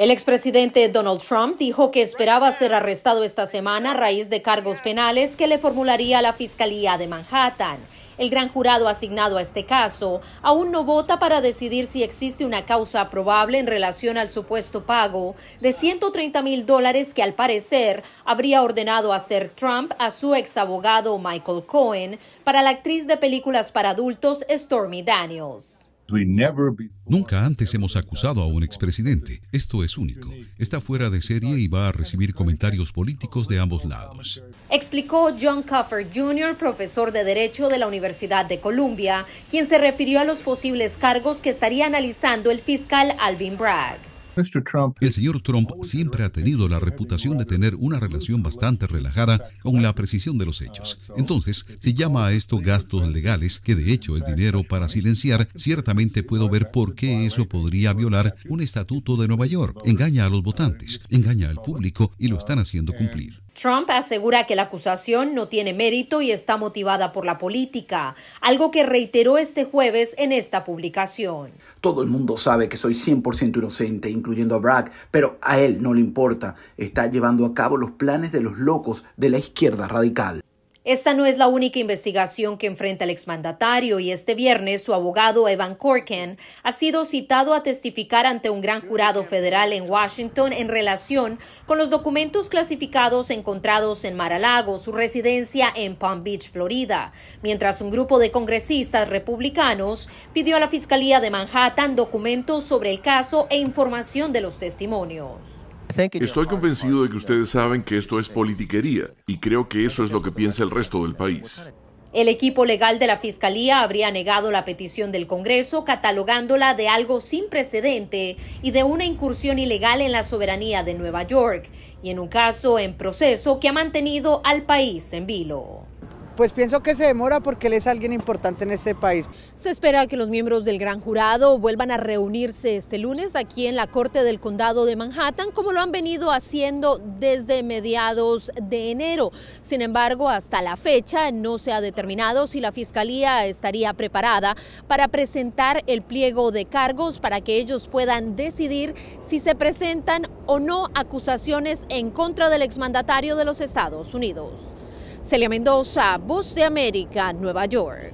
El expresidente Donald Trump dijo que esperaba ser arrestado esta semana a raíz de cargos penales que le formularía la Fiscalía de Manhattan. El gran jurado asignado a este caso aún no vota para decidir si existe una causa probable en relación al supuesto pago de 130 mil dólares que al parecer habría ordenado hacer Trump a su exabogado Michael Cohen para la actriz de películas para adultos Stormy Daniels. Nunca antes hemos acusado a un expresidente. Esto es único. Está fuera de serie y va a recibir comentarios políticos de ambos lados. Explicó John Cuffer Jr., profesor de Derecho de la Universidad de Columbia, quien se refirió a los posibles cargos que estaría analizando el fiscal Alvin Bragg. El señor Trump siempre ha tenido la reputación de tener una relación bastante relajada con la precisión de los hechos. Entonces, si llama a esto gastos legales, que de hecho es dinero para silenciar. Ciertamente puedo ver por qué eso podría violar un estatuto de Nueva York. Engaña a los votantes, engaña al público y lo están haciendo cumplir. Trump asegura que la acusación no tiene mérito y está motivada por la política, algo que reiteró este jueves en esta publicación. Todo el mundo sabe que soy 100% inocente, incluyendo a Bragg, pero a él no le importa. Está llevando a cabo los planes de los locos de la izquierda radical. Esta no es la única investigación que enfrenta el exmandatario y este viernes su abogado Evan Corken ha sido citado a testificar ante un gran jurado federal en Washington en relación con los documentos clasificados encontrados en Mar-a-Lago, su residencia en Palm Beach, Florida, mientras un grupo de congresistas republicanos pidió a la Fiscalía de Manhattan documentos sobre el caso e información de los testimonios. Estoy convencido de que ustedes saben que esto es politiquería y creo que eso es lo que piensa el resto del país. El equipo legal de la Fiscalía habría negado la petición del Congreso, catalogándola de algo sin precedente y de una incursión ilegal en la soberanía de Nueva York, y en un caso en proceso que ha mantenido al país en vilo. Pues pienso que se demora porque él es alguien importante en este país. Se espera que los miembros del gran jurado vuelvan a reunirse este lunes aquí en la Corte del Condado de Manhattan, como lo han venido haciendo desde mediados de enero. Sin embargo, hasta la fecha no se ha determinado si la Fiscalía estaría preparada para presentar el pliego de cargos para que ellos puedan decidir si se presentan o no acusaciones en contra del exmandatario de los Estados Unidos. Celia Mendoza, Bus de América, Nueva York.